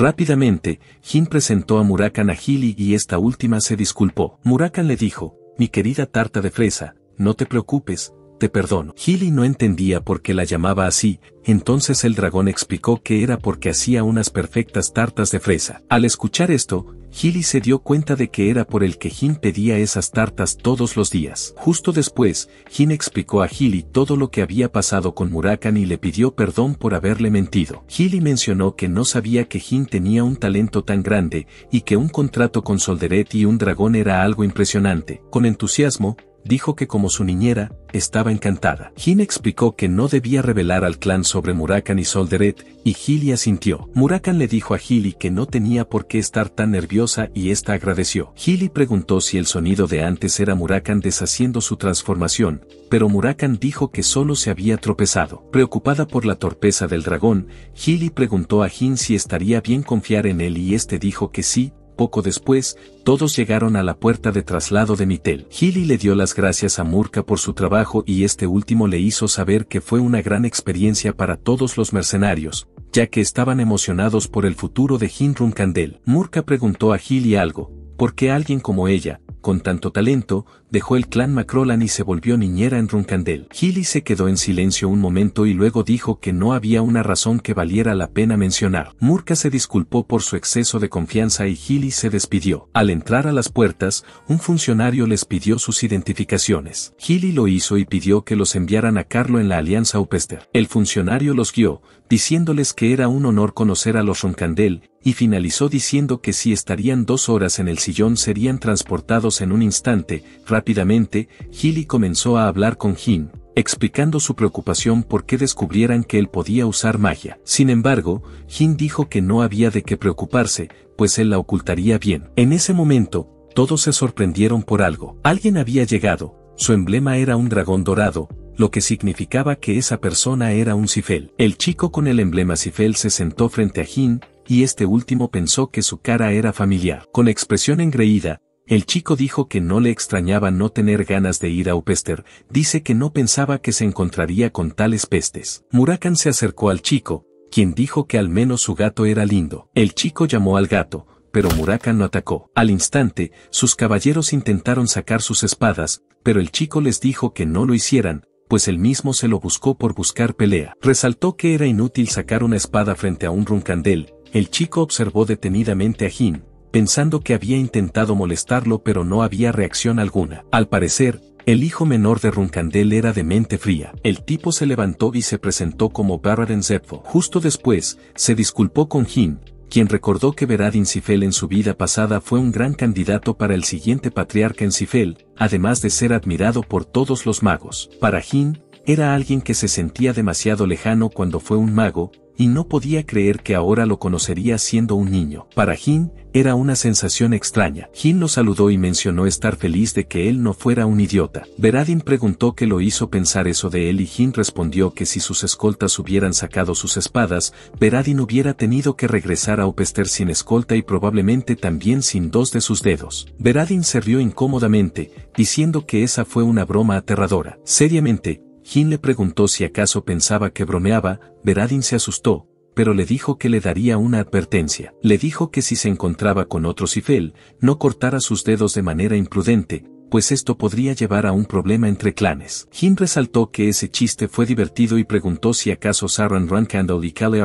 Rápidamente, Jin presentó a Murakan a Hili y esta última se disculpó. Murakan le dijo, mi querida tarta de fresa, no te preocupes, te perdono. Hili no entendía por qué la llamaba así, entonces el dragón explicó que era porque hacía unas perfectas tartas de fresa. Al escuchar esto, Hilly se dio cuenta de que era por el que Jim pedía esas tartas todos los días. Justo después, Jim explicó a Hilly todo lo que había pasado con Murakan y le pidió perdón por haberle mentido. Hilly mencionó que no sabía que Jim tenía un talento tan grande y que un contrato con Solderet y un dragón era algo impresionante. Con entusiasmo, dijo que como su niñera, estaba encantada. Jin explicó que no debía revelar al clan sobre Murakan y Solderet, y Gili asintió. Murakan le dijo a Gili que no tenía por qué estar tan nerviosa y esta agradeció. Gili preguntó si el sonido de antes era Murakan deshaciendo su transformación, pero Murakan dijo que solo se había tropezado. Preocupada por la torpeza del dragón, Gili preguntó a Jin si estaría bien confiar en él y este dijo que sí, poco después, todos llegaron a la puerta de traslado de Mitel. Gilly le dio las gracias a Murka por su trabajo y este último le hizo saber que fue una gran experiencia para todos los mercenarios, ya que estaban emocionados por el futuro de Hindrun Candel. Murka preguntó a Hilly algo, ¿por qué alguien como ella, con tanto talento, dejó el clan MacRolan y se volvió niñera en Runcandel. Gilly se quedó en silencio un momento y luego dijo que no había una razón que valiera la pena mencionar. Murka se disculpó por su exceso de confianza y Gilly se despidió. Al entrar a las puertas, un funcionario les pidió sus identificaciones. Gilly lo hizo y pidió que los enviaran a Carlo en la Alianza Upester. El funcionario los guió, diciéndoles que era un honor conocer a los Runcandel, y finalizó diciendo que si estarían dos horas en el sillón serían transportados en un instante, rápidamente, Healy comenzó a hablar con Jin, explicando su preocupación por que descubrieran que él podía usar magia. Sin embargo, Jin dijo que no había de qué preocuparse, pues él la ocultaría bien. En ese momento, todos se sorprendieron por algo. Alguien había llegado, su emblema era un dragón dorado, lo que significaba que esa persona era un sifel. El chico con el emblema sifel se sentó frente a Jin, y este último pensó que su cara era familiar. Con expresión engreída, el chico dijo que no le extrañaba no tener ganas de ir a Upester, dice que no pensaba que se encontraría con tales pestes. Murakan se acercó al chico, quien dijo que al menos su gato era lindo. El chico llamó al gato, pero Murakan no atacó. Al instante, sus caballeros intentaron sacar sus espadas, pero el chico les dijo que no lo hicieran, pues él mismo se lo buscó por buscar pelea. Resaltó que era inútil sacar una espada frente a un runcandel. El chico observó detenidamente a Jin, pensando que había intentado molestarlo pero no había reacción alguna. Al parecer, el hijo menor de Runcandel era de mente fría. El tipo se levantó y se presentó como Baradin Justo después, se disculpó con Jin, quien recordó que Beradin Sifel en su vida pasada fue un gran candidato para el siguiente patriarca en Sifel, además de ser admirado por todos los magos. Para Jin, era alguien que se sentía demasiado lejano cuando fue un mago, y no podía creer que ahora lo conocería siendo un niño. Para Jin, era una sensación extraña. Jin lo saludó y mencionó estar feliz de que él no fuera un idiota. Veradin preguntó qué lo hizo pensar eso de él y Jin respondió que si sus escoltas hubieran sacado sus espadas, Veradin hubiera tenido que regresar a Opester sin escolta y probablemente también sin dos de sus dedos. Veradin se rió incómodamente, diciendo que esa fue una broma aterradora. Seriamente, Jin le preguntó si acaso pensaba que bromeaba, Veradin se asustó, pero le dijo que le daría una advertencia. Le dijo que si se encontraba con otro Sifel, no cortara sus dedos de manera imprudente, pues esto podría llevar a un problema entre clanes. Jin resaltó que ese chiste fue divertido y preguntó si acaso Saran Runcandle y Kale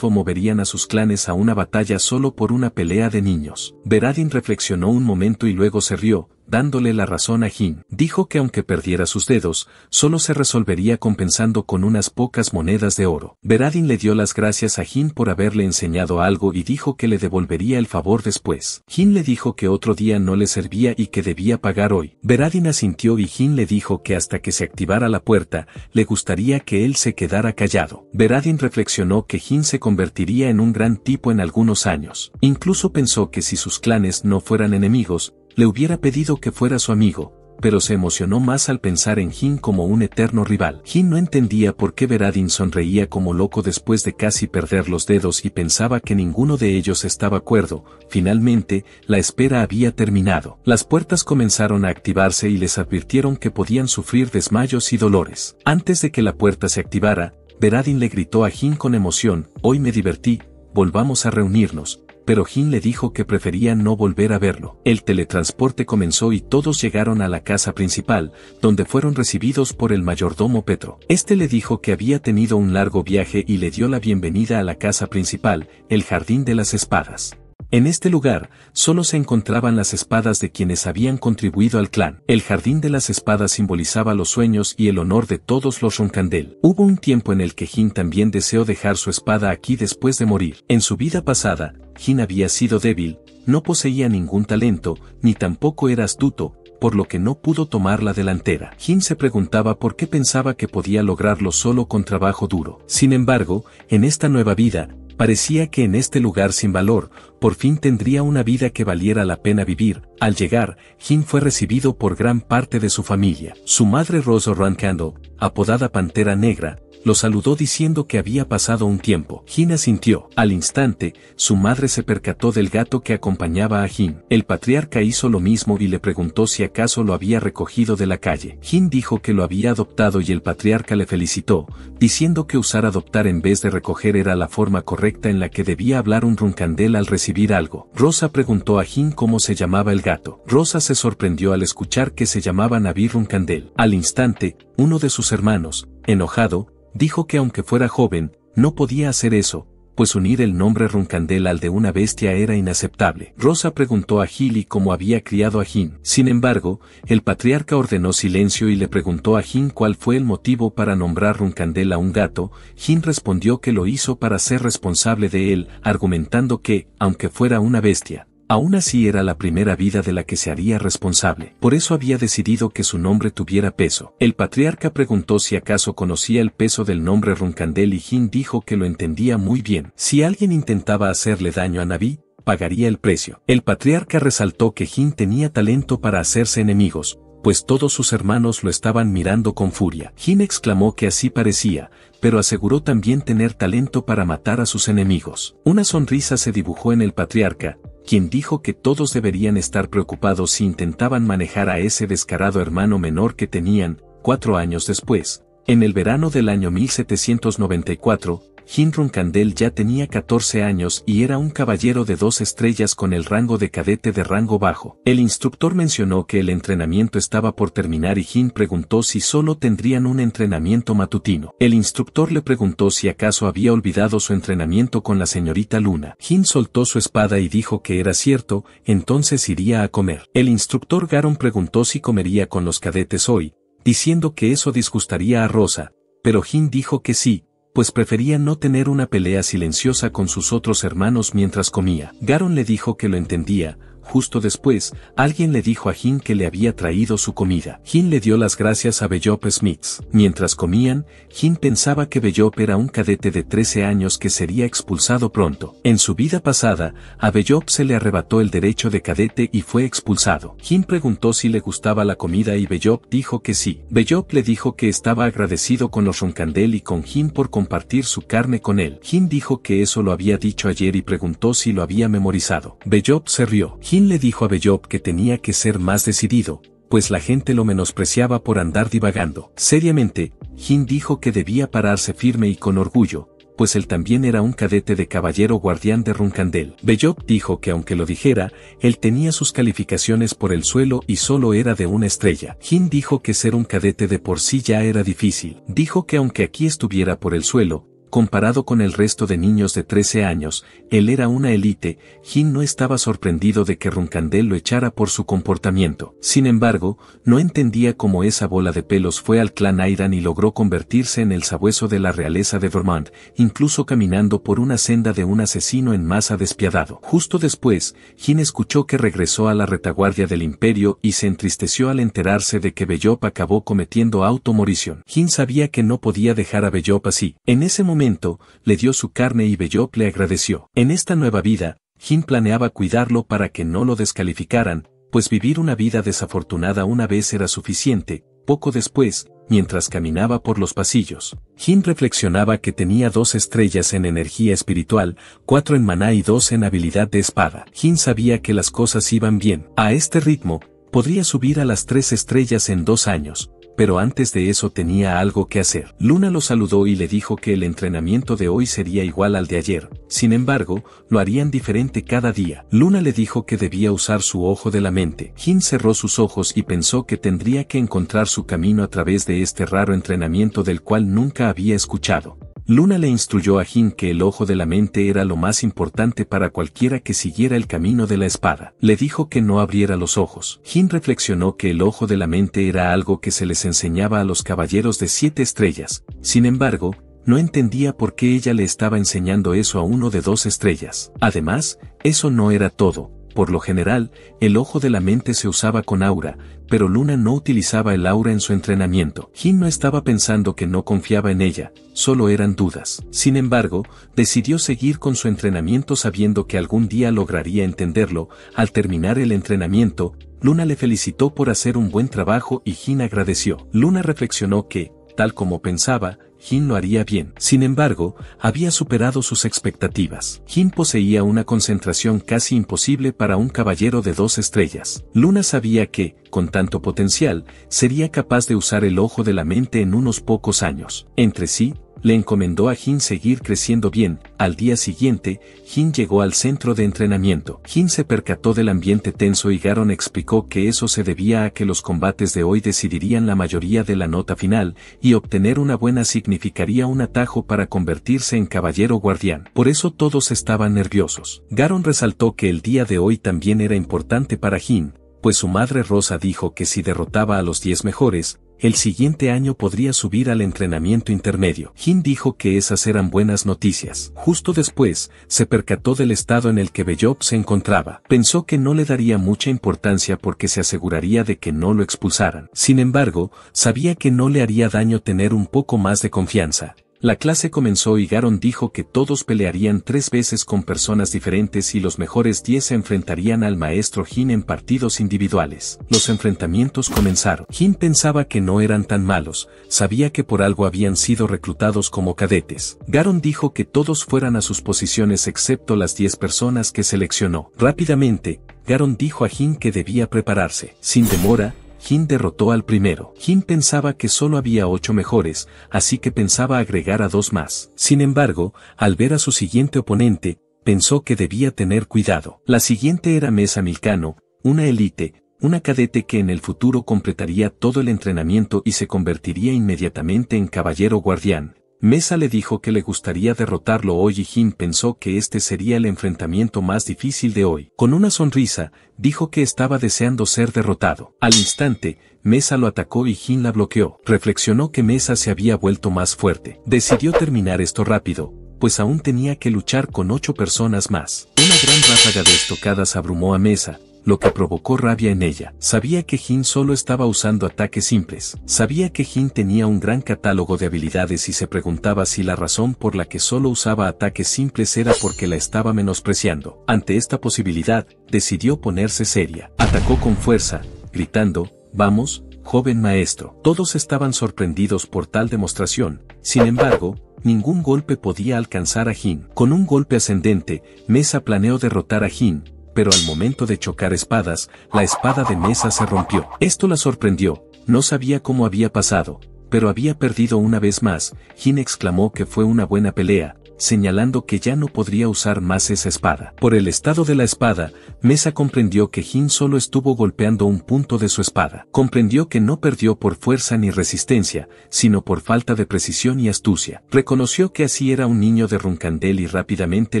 moverían a sus clanes a una batalla solo por una pelea de niños. Veradin reflexionó un momento y luego se rió, dándole la razón a Jin. Dijo que aunque perdiera sus dedos, solo se resolvería compensando con unas pocas monedas de oro. Veradin le dio las gracias a Jin por haberle enseñado algo y dijo que le devolvería el favor después. Jin le dijo que otro día no le servía y que debía pagar hoy. Veradin asintió y Jin le dijo que hasta que se activara la puerta, le gustaría que él se quedara callado. Veradin reflexionó que Jin se convertiría en un gran tipo en algunos años. Incluso pensó que si sus clanes no fueran enemigos, le hubiera pedido que fuera su amigo, pero se emocionó más al pensar en Jin como un eterno rival. Jin no entendía por qué Veradin sonreía como loco después de casi perder los dedos y pensaba que ninguno de ellos estaba cuerdo. Finalmente, la espera había terminado. Las puertas comenzaron a activarse y les advirtieron que podían sufrir desmayos y dolores. Antes de que la puerta se activara, Veradin le gritó a Jin con emoción, hoy me divertí, volvamos a reunirnos, pero Jin le dijo que prefería no volver a verlo. El teletransporte comenzó y todos llegaron a la casa principal, donde fueron recibidos por el mayordomo Petro. Este le dijo que había tenido un largo viaje y le dio la bienvenida a la casa principal, el Jardín de las Espadas. En este lugar, solo se encontraban las espadas de quienes habían contribuido al clan. El jardín de las espadas simbolizaba los sueños y el honor de todos los Roncandel. Hubo un tiempo en el que Jin también deseó dejar su espada aquí después de morir. En su vida pasada, Jin había sido débil, no poseía ningún talento, ni tampoco era astuto, por lo que no pudo tomar la delantera. Jin se preguntaba por qué pensaba que podía lograrlo solo con trabajo duro. Sin embargo, en esta nueva vida, parecía que en este lugar sin valor, por fin tendría una vida que valiera la pena vivir. Al llegar, Jin fue recibido por gran parte de su familia. Su madre Rose Rankando, apodada Pantera Negra, lo saludó diciendo que había pasado un tiempo. Jin asintió. Al instante, su madre se percató del gato que acompañaba a Jin. El patriarca hizo lo mismo y le preguntó si acaso lo había recogido de la calle. Jin dijo que lo había adoptado y el patriarca le felicitó, diciendo que usar adoptar en vez de recoger era la forma correcta en la que debía hablar un runcandel al recibir algo. Rosa preguntó a Jin cómo se llamaba el gato. Rosa se sorprendió al escuchar que se llamaba Navi Runcandel. Al instante, uno de sus hermanos, enojado, dijo que aunque fuera joven, no podía hacer eso, pues unir el nombre Runcandel al de una bestia era inaceptable. Rosa preguntó a Gili cómo había criado a Jin. Sin embargo, el patriarca ordenó silencio y le preguntó a Jin cuál fue el motivo para nombrar Runcandel a un gato. Jin respondió que lo hizo para ser responsable de él, argumentando que, aunque fuera una bestia, Aún así era la primera vida de la que se haría responsable, por eso había decidido que su nombre tuviera peso. El patriarca preguntó si acaso conocía el peso del nombre Runcandel y Jin dijo que lo entendía muy bien. Si alguien intentaba hacerle daño a Naví, pagaría el precio. El patriarca resaltó que Jin tenía talento para hacerse enemigos, pues todos sus hermanos lo estaban mirando con furia. Jin exclamó que así parecía, pero aseguró también tener talento para matar a sus enemigos. Una sonrisa se dibujó en el patriarca, quien dijo que todos deberían estar preocupados si intentaban manejar a ese descarado hermano menor que tenían, cuatro años después, en el verano del año 1794, Hinruncandel Candel ya tenía 14 años y era un caballero de dos estrellas con el rango de cadete de rango bajo. El instructor mencionó que el entrenamiento estaba por terminar y Hin preguntó si solo tendrían un entrenamiento matutino. El instructor le preguntó si acaso había olvidado su entrenamiento con la señorita Luna. Hin soltó su espada y dijo que era cierto, entonces iría a comer. El instructor Garon preguntó si comería con los cadetes hoy, diciendo que eso disgustaría a Rosa, pero Hin dijo que sí, pues prefería no tener una pelea silenciosa con sus otros hermanos mientras comía. Garon le dijo que lo entendía, Justo después, alguien le dijo a Jim que le había traído su comida. Jim le dio las gracias a Bellop Smith. Mientras comían, Jim pensaba que Bellop era un cadete de 13 años que sería expulsado pronto. En su vida pasada, a Bellop se le arrebató el derecho de cadete y fue expulsado. Jim preguntó si le gustaba la comida y Bellop dijo que sí. Bellop le dijo que estaba agradecido con los Roncandel y con Jim por compartir su carne con él. Jim dijo que eso lo había dicho ayer y preguntó si lo había memorizado. Bellop se rió le dijo a Bellop que tenía que ser más decidido, pues la gente lo menospreciaba por andar divagando. Seriamente, Jin dijo que debía pararse firme y con orgullo, pues él también era un cadete de caballero guardián de Runcandel. Bellop dijo que aunque lo dijera, él tenía sus calificaciones por el suelo y solo era de una estrella. Jin dijo que ser un cadete de por sí ya era difícil. Dijo que aunque aquí estuviera por el suelo, Comparado con el resto de niños de 13 años, él era una élite, Jin no estaba sorprendido de que Runcandel lo echara por su comportamiento. Sin embargo, no entendía cómo esa bola de pelos fue al clan Aidan y logró convertirse en el sabueso de la realeza de Vermont, incluso caminando por una senda de un asesino en masa despiadado. Justo después, Jin escuchó que regresó a la retaguardia del imperio y se entristeció al enterarse de que Bellop acabó cometiendo automorición. Jin sabía que no podía dejar a Bellop así. En ese momento momento, le dio su carne y Bellop le agradeció. En esta nueva vida, Jin planeaba cuidarlo para que no lo descalificaran, pues vivir una vida desafortunada una vez era suficiente, poco después, mientras caminaba por los pasillos. Jin reflexionaba que tenía dos estrellas en energía espiritual, cuatro en maná y dos en habilidad de espada. Jin sabía que las cosas iban bien. A este ritmo, podría subir a las tres estrellas en dos años, pero antes de eso tenía algo que hacer. Luna lo saludó y le dijo que el entrenamiento de hoy sería igual al de ayer, sin embargo, lo harían diferente cada día. Luna le dijo que debía usar su ojo de la mente. Jin cerró sus ojos y pensó que tendría que encontrar su camino a través de este raro entrenamiento del cual nunca había escuchado. Luna le instruyó a Jin que el ojo de la mente era lo más importante para cualquiera que siguiera el camino de la espada. Le dijo que no abriera los ojos. Jin reflexionó que el ojo de la mente era algo que se les enseñaba a los caballeros de siete estrellas. Sin embargo, no entendía por qué ella le estaba enseñando eso a uno de dos estrellas. Además, eso no era todo por lo general, el ojo de la mente se usaba con aura, pero Luna no utilizaba el aura en su entrenamiento. Jin no estaba pensando que no confiaba en ella, solo eran dudas. Sin embargo, decidió seguir con su entrenamiento sabiendo que algún día lograría entenderlo. Al terminar el entrenamiento, Luna le felicitó por hacer un buen trabajo y Jin agradeció. Luna reflexionó que, tal como pensaba, Jin lo haría bien. Sin embargo, había superado sus expectativas. Jin poseía una concentración casi imposible para un caballero de dos estrellas. Luna sabía que, con tanto potencial, sería capaz de usar el ojo de la mente en unos pocos años. Entre sí, le encomendó a Jin seguir creciendo bien. Al día siguiente, Jin llegó al centro de entrenamiento. Jin se percató del ambiente tenso y Garon explicó que eso se debía a que los combates de hoy decidirían la mayoría de la nota final, y obtener una buena significaría un atajo para convertirse en caballero guardián. Por eso todos estaban nerviosos. Garon resaltó que el día de hoy también era importante para Jin, pues su madre Rosa dijo que si derrotaba a los 10 mejores, el siguiente año podría subir al entrenamiento intermedio. Jin dijo que esas eran buenas noticias. Justo después, se percató del estado en el que Bellop se encontraba. Pensó que no le daría mucha importancia porque se aseguraría de que no lo expulsaran. Sin embargo, sabía que no le haría daño tener un poco más de confianza. La clase comenzó y Garon dijo que todos pelearían tres veces con personas diferentes y los mejores diez se enfrentarían al maestro Jin en partidos individuales. Los enfrentamientos comenzaron. Jin pensaba que no eran tan malos, sabía que por algo habían sido reclutados como cadetes. Garon dijo que todos fueran a sus posiciones excepto las diez personas que seleccionó. Rápidamente, Garon dijo a Jin que debía prepararse. Sin demora, Jin derrotó al primero. Jin pensaba que solo había ocho mejores, así que pensaba agregar a dos más. Sin embargo, al ver a su siguiente oponente, pensó que debía tener cuidado. La siguiente era Mesa Milcano, una élite, una cadete que en el futuro completaría todo el entrenamiento y se convertiría inmediatamente en caballero guardián. Mesa le dijo que le gustaría derrotarlo hoy y Jim pensó que este sería el enfrentamiento más difícil de hoy. Con una sonrisa, dijo que estaba deseando ser derrotado. Al instante, Mesa lo atacó y Jin la bloqueó. Reflexionó que Mesa se había vuelto más fuerte. Decidió terminar esto rápido, pues aún tenía que luchar con ocho personas más. Una gran ráfaga de estocadas abrumó a Mesa, lo que provocó rabia en ella. Sabía que Jin solo estaba usando ataques simples. Sabía que Jin tenía un gran catálogo de habilidades y se preguntaba si la razón por la que solo usaba ataques simples era porque la estaba menospreciando. Ante esta posibilidad, decidió ponerse seria. Atacó con fuerza, gritando, vamos, joven maestro. Todos estaban sorprendidos por tal demostración, sin embargo, ningún golpe podía alcanzar a Jin. Con un golpe ascendente, Mesa planeó derrotar a Jin, pero al momento de chocar espadas, la espada de mesa se rompió. Esto la sorprendió, no sabía cómo había pasado, pero había perdido una vez más, Jin exclamó que fue una buena pelea, señalando que ya no podría usar más esa espada. Por el estado de la espada, Mesa comprendió que Jin solo estuvo golpeando un punto de su espada. Comprendió que no perdió por fuerza ni resistencia, sino por falta de precisión y astucia. Reconoció que así era un niño de Runcandel y rápidamente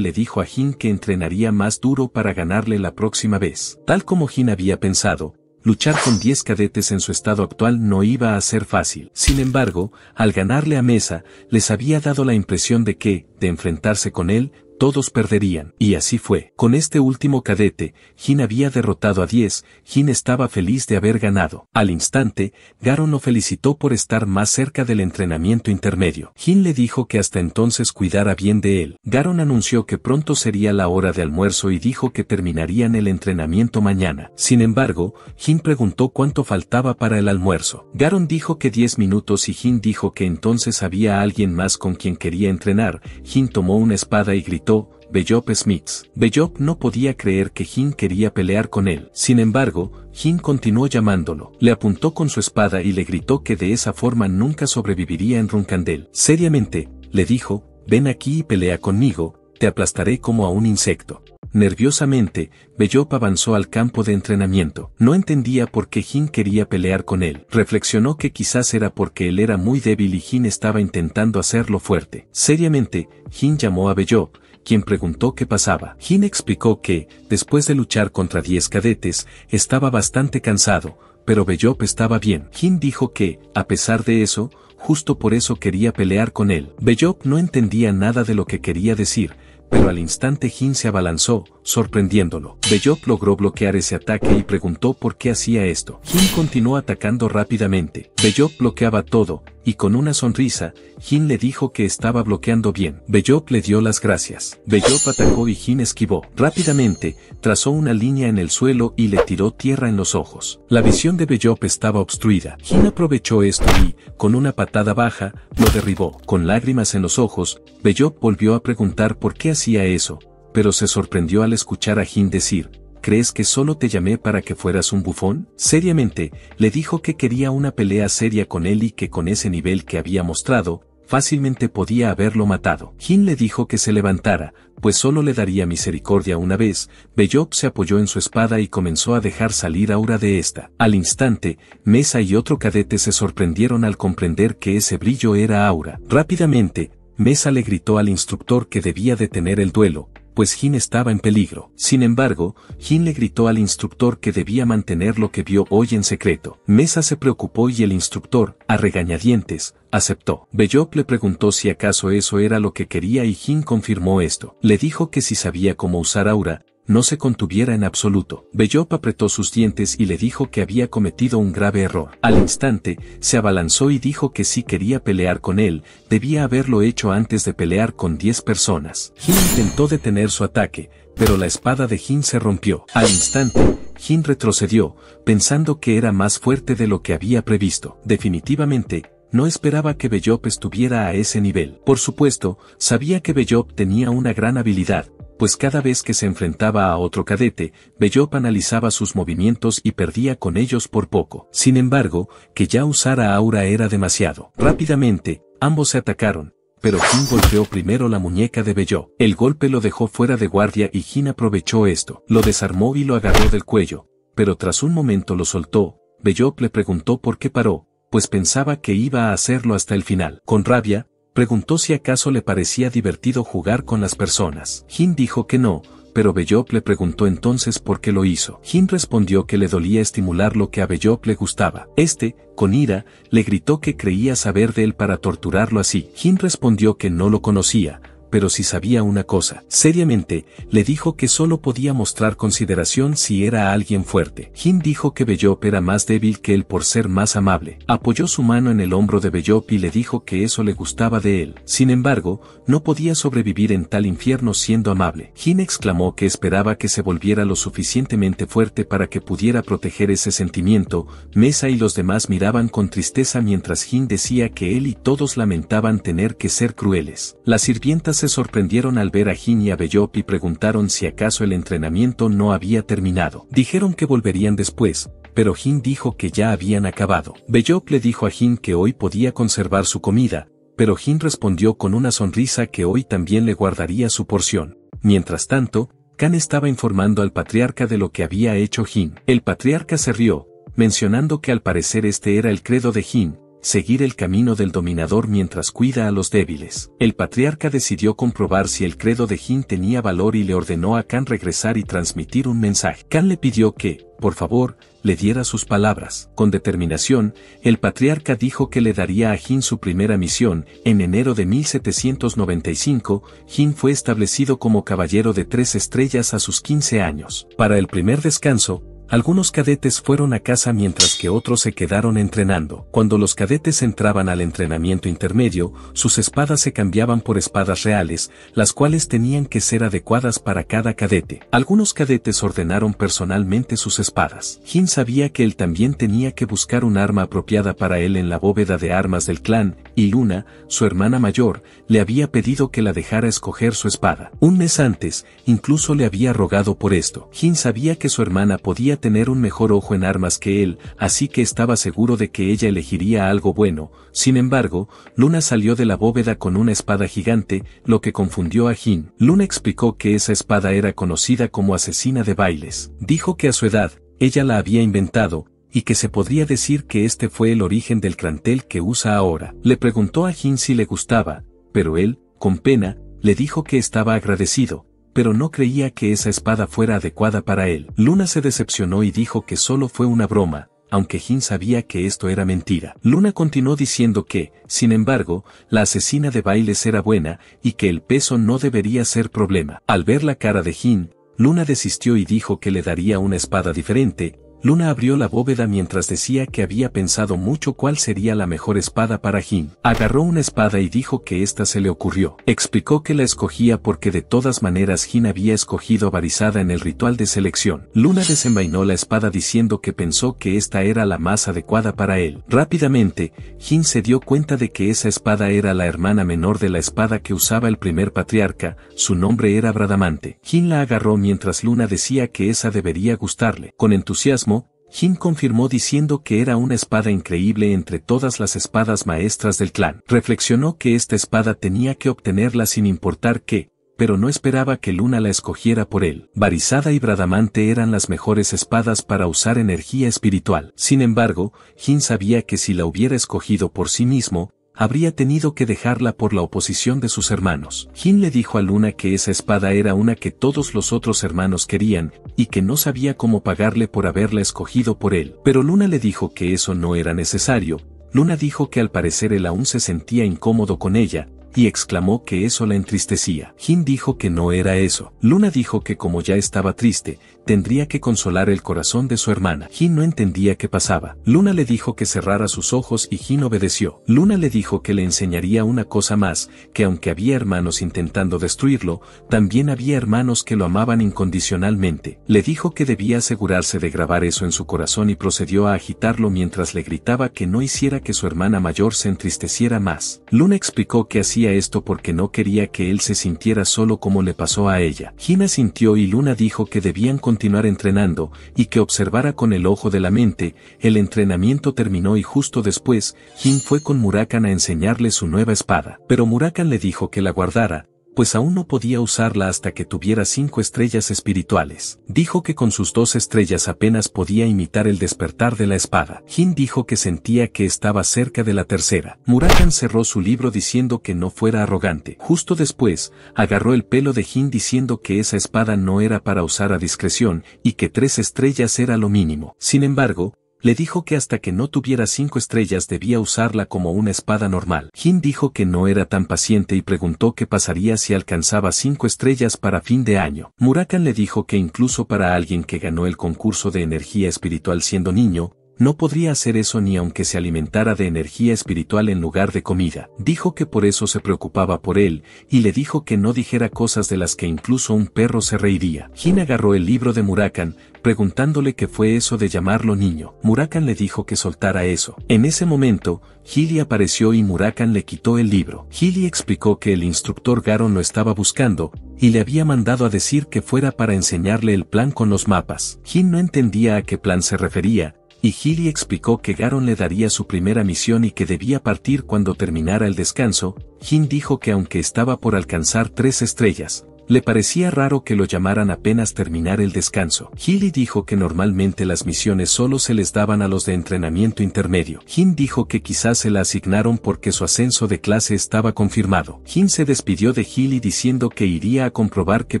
le dijo a Jin que entrenaría más duro para ganarle la próxima vez. Tal como Jin había pensado, Luchar con 10 cadetes en su estado actual no iba a ser fácil. Sin embargo, al ganarle a Mesa, les había dado la impresión de que, de enfrentarse con él, todos perderían. Y así fue. Con este último cadete, Jin había derrotado a 10, Jin estaba feliz de haber ganado. Al instante, Garon lo felicitó por estar más cerca del entrenamiento intermedio. Jin le dijo que hasta entonces cuidara bien de él. Garon anunció que pronto sería la hora de almuerzo y dijo que terminarían el entrenamiento mañana. Sin embargo, Jin preguntó cuánto faltaba para el almuerzo. Garon dijo que 10 minutos y Jin dijo que entonces había alguien más con quien quería entrenar. Jin tomó una espada y gritó gritó, Bellop Smith. Bellop no podía creer que Jin quería pelear con él. Sin embargo, Jin continuó llamándolo. Le apuntó con su espada y le gritó que de esa forma nunca sobreviviría en Runcandel. Seriamente, le dijo, ven aquí y pelea conmigo, te aplastaré como a un insecto. Nerviosamente, Bellop avanzó al campo de entrenamiento. No entendía por qué Jin quería pelear con él. Reflexionó que quizás era porque él era muy débil y Jin estaba intentando hacerlo fuerte. Seriamente, Jin llamó a Bellop, quien preguntó qué pasaba. Jin explicó que, después de luchar contra 10 cadetes, estaba bastante cansado, pero Bellop estaba bien. Jin dijo que, a pesar de eso, justo por eso quería pelear con él. Bellop no entendía nada de lo que quería decir, pero al instante Jin se abalanzó, sorprendiéndolo. Bellop logró bloquear ese ataque y preguntó por qué hacía esto. Jin continuó atacando rápidamente. Bellop bloqueaba todo, y con una sonrisa, Jin le dijo que estaba bloqueando bien. Bellop le dio las gracias. Bellop atacó y Jin esquivó. Rápidamente, trazó una línea en el suelo y le tiró tierra en los ojos. La visión de Bellop estaba obstruida. Jin aprovechó esto y, con una patada baja, lo derribó. Con lágrimas en los ojos, Bellop volvió a preguntar por qué hacía eso, pero se sorprendió al escuchar a Jin decir, ¿crees que solo te llamé para que fueras un bufón? Seriamente, le dijo que quería una pelea seria con él y que con ese nivel que había mostrado, fácilmente podía haberlo matado. Jin le dijo que se levantara, pues solo le daría misericordia una vez, Bellop se apoyó en su espada y comenzó a dejar salir aura de esta. Al instante, Mesa y otro cadete se sorprendieron al comprender que ese brillo era aura. Rápidamente, Mesa le gritó al instructor que debía detener el duelo, pues Jin estaba en peligro. Sin embargo, Jin le gritó al instructor que debía mantener lo que vio hoy en secreto. Mesa se preocupó y el instructor, a regañadientes, aceptó. Bellop le preguntó si acaso eso era lo que quería y Jin confirmó esto. Le dijo que si sabía cómo usar aura, no se contuviera en absoluto. Bellop apretó sus dientes y le dijo que había cometido un grave error. Al instante, se abalanzó y dijo que si quería pelear con él, debía haberlo hecho antes de pelear con 10 personas. Jin intentó detener su ataque, pero la espada de Jin se rompió. Al instante, Jin retrocedió, pensando que era más fuerte de lo que había previsto. Definitivamente, no esperaba que Bellop estuviera a ese nivel. Por supuesto, sabía que Bellop tenía una gran habilidad, pues cada vez que se enfrentaba a otro cadete, Bellop analizaba sus movimientos y perdía con ellos por poco. Sin embargo, que ya usara aura era demasiado. Rápidamente, ambos se atacaron, pero Jin golpeó primero la muñeca de Bellop. El golpe lo dejó fuera de guardia y Jin aprovechó esto. Lo desarmó y lo agarró del cuello, pero tras un momento lo soltó. Bellop le preguntó por qué paró, pues pensaba que iba a hacerlo hasta el final. Con rabia, preguntó si acaso le parecía divertido jugar con las personas. Jin dijo que no, pero Bellop le preguntó entonces por qué lo hizo. Jin respondió que le dolía estimular lo que a Bellop le gustaba. Este, con ira, le gritó que creía saber de él para torturarlo así. Jin respondió que no lo conocía, pero si sabía una cosa. Seriamente, le dijo que solo podía mostrar consideración si era alguien fuerte. Jim dijo que Bellop era más débil que él por ser más amable. Apoyó su mano en el hombro de Bellop y le dijo que eso le gustaba de él. Sin embargo, no podía sobrevivir en tal infierno siendo amable. Jim exclamó que esperaba que se volviera lo suficientemente fuerte para que pudiera proteger ese sentimiento. Mesa y los demás miraban con tristeza mientras Jim decía que él y todos lamentaban tener que ser crueles. Las sirvientas se sorprendieron al ver a Jin y a Bellop y preguntaron si acaso el entrenamiento no había terminado. Dijeron que volverían después, pero Jin dijo que ya habían acabado. Bellop le dijo a Jin que hoy podía conservar su comida, pero Jin respondió con una sonrisa que hoy también le guardaría su porción. Mientras tanto, Khan estaba informando al patriarca de lo que había hecho Jin. El patriarca se rió, mencionando que al parecer este era el credo de Jin, seguir el camino del dominador mientras cuida a los débiles. El patriarca decidió comprobar si el credo de Jin tenía valor y le ordenó a Khan regresar y transmitir un mensaje. Khan le pidió que, por favor, le diera sus palabras. Con determinación, el patriarca dijo que le daría a Jin su primera misión. En enero de 1795, Jin fue establecido como caballero de tres estrellas a sus 15 años. Para el primer descanso, algunos cadetes fueron a casa mientras que otros se quedaron entrenando. Cuando los cadetes entraban al entrenamiento intermedio, sus espadas se cambiaban por espadas reales, las cuales tenían que ser adecuadas para cada cadete. Algunos cadetes ordenaron personalmente sus espadas. Jin sabía que él también tenía que buscar un arma apropiada para él en la bóveda de armas del clan, y Luna, su hermana mayor, le había pedido que la dejara escoger su espada. Un mes antes, incluso le había rogado por esto. Jin sabía que su hermana podía tener un mejor ojo en armas que él, así que estaba seguro de que ella elegiría algo bueno, sin embargo, Luna salió de la bóveda con una espada gigante, lo que confundió a Jin. Luna explicó que esa espada era conocida como asesina de bailes. Dijo que a su edad, ella la había inventado, y que se podría decir que este fue el origen del crantel que usa ahora. Le preguntó a Jin si le gustaba, pero él, con pena, le dijo que estaba agradecido, pero no creía que esa espada fuera adecuada para él. Luna se decepcionó y dijo que solo fue una broma, aunque Jin sabía que esto era mentira. Luna continuó diciendo que, sin embargo, la asesina de bailes era buena y que el peso no debería ser problema. Al ver la cara de Jin, Luna desistió y dijo que le daría una espada diferente, Luna abrió la bóveda mientras decía que había pensado mucho cuál sería la mejor espada para Jin. Agarró una espada y dijo que esta se le ocurrió. Explicó que la escogía porque de todas maneras Jin había escogido varizada en el ritual de selección. Luna desenvainó la espada diciendo que pensó que esta era la más adecuada para él. Rápidamente, Jin se dio cuenta de que esa espada era la hermana menor de la espada que usaba el primer patriarca, su nombre era Bradamante. Jin la agarró mientras Luna decía que esa debería gustarle. Con entusiasmo, Jin confirmó diciendo que era una espada increíble entre todas las espadas maestras del clan. Reflexionó que esta espada tenía que obtenerla sin importar qué, pero no esperaba que Luna la escogiera por él. Barizada y Bradamante eran las mejores espadas para usar energía espiritual. Sin embargo, Jin sabía que si la hubiera escogido por sí mismo, habría tenido que dejarla por la oposición de sus hermanos. Jin le dijo a Luna que esa espada era una que todos los otros hermanos querían, y que no sabía cómo pagarle por haberla escogido por él. Pero Luna le dijo que eso no era necesario, Luna dijo que al parecer él aún se sentía incómodo con ella, y exclamó que eso la entristecía. Jin dijo que no era eso. Luna dijo que como ya estaba triste, tendría que consolar el corazón de su hermana. Jin no entendía qué pasaba. Luna le dijo que cerrara sus ojos y Jin obedeció. Luna le dijo que le enseñaría una cosa más, que aunque había hermanos intentando destruirlo, también había hermanos que lo amaban incondicionalmente. Le dijo que debía asegurarse de grabar eso en su corazón y procedió a agitarlo mientras le gritaba que no hiciera que su hermana mayor se entristeciera más. Luna explicó que hacía esto porque no quería que él se sintiera solo como le pasó a ella. Jin sintió y Luna dijo que debían continuar entrenando y que observara con el ojo de la mente, el entrenamiento terminó y justo después, Jin fue con Murakan a enseñarle su nueva espada. Pero Murakan le dijo que la guardara, pues aún no podía usarla hasta que tuviera cinco estrellas espirituales. Dijo que con sus dos estrellas apenas podía imitar el despertar de la espada. Jin dijo que sentía que estaba cerca de la tercera. Murakan cerró su libro diciendo que no fuera arrogante. Justo después, agarró el pelo de Jin diciendo que esa espada no era para usar a discreción y que tres estrellas era lo mínimo. Sin embargo, le dijo que hasta que no tuviera cinco estrellas debía usarla como una espada normal. Jin dijo que no era tan paciente y preguntó qué pasaría si alcanzaba cinco estrellas para fin de año. Murakan le dijo que incluso para alguien que ganó el concurso de energía espiritual siendo niño, no podría hacer eso ni aunque se alimentara de energía espiritual en lugar de comida. Dijo que por eso se preocupaba por él, y le dijo que no dijera cosas de las que incluso un perro se reiría. Jin agarró el libro de Murakan, preguntándole qué fue eso de llamarlo niño. Murakan le dijo que soltara eso. En ese momento, Gili apareció y Murakan le quitó el libro. Gili explicó que el instructor Garon lo estaba buscando, y le había mandado a decir que fuera para enseñarle el plan con los mapas. Jin no entendía a qué plan se refería, y Healy explicó que Garon le daría su primera misión y que debía partir cuando terminara el descanso, Jin dijo que aunque estaba por alcanzar tres estrellas, le parecía raro que lo llamaran apenas terminar el descanso. Healy dijo que normalmente las misiones solo se les daban a los de entrenamiento intermedio. Jin dijo que quizás se la asignaron porque su ascenso de clase estaba confirmado. Jin se despidió de Hilly diciendo que iría a comprobar qué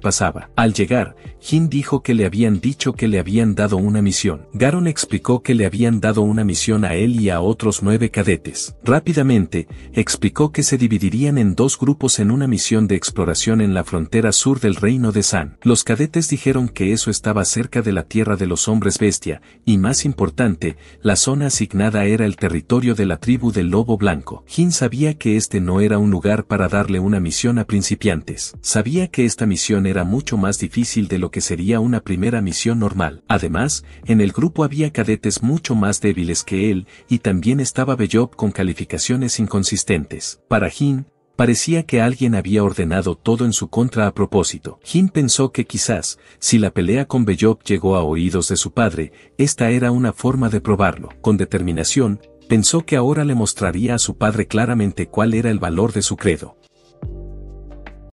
pasaba. Al llegar, Jin dijo que le habían dicho que le habían dado una misión. Garon explicó que le habían dado una misión a él y a otros nueve cadetes. Rápidamente, explicó que se dividirían en dos grupos en una misión de exploración en la frontera sur del reino de San. Los cadetes dijeron que eso estaba cerca de la tierra de los hombres bestia, y más importante, la zona asignada era el territorio de la tribu del lobo blanco. Jin sabía que este no era un lugar para darle una misión a principiantes. Sabía que esta misión era mucho más difícil de lo que sería una primera misión normal. Además, en el grupo había cadetes mucho más débiles que él, y también estaba Bellop con calificaciones inconsistentes. Para Jin, Parecía que alguien había ordenado todo en su contra a propósito. Jim pensó que quizás, si la pelea con belloc llegó a oídos de su padre, esta era una forma de probarlo. Con determinación, pensó que ahora le mostraría a su padre claramente cuál era el valor de su credo.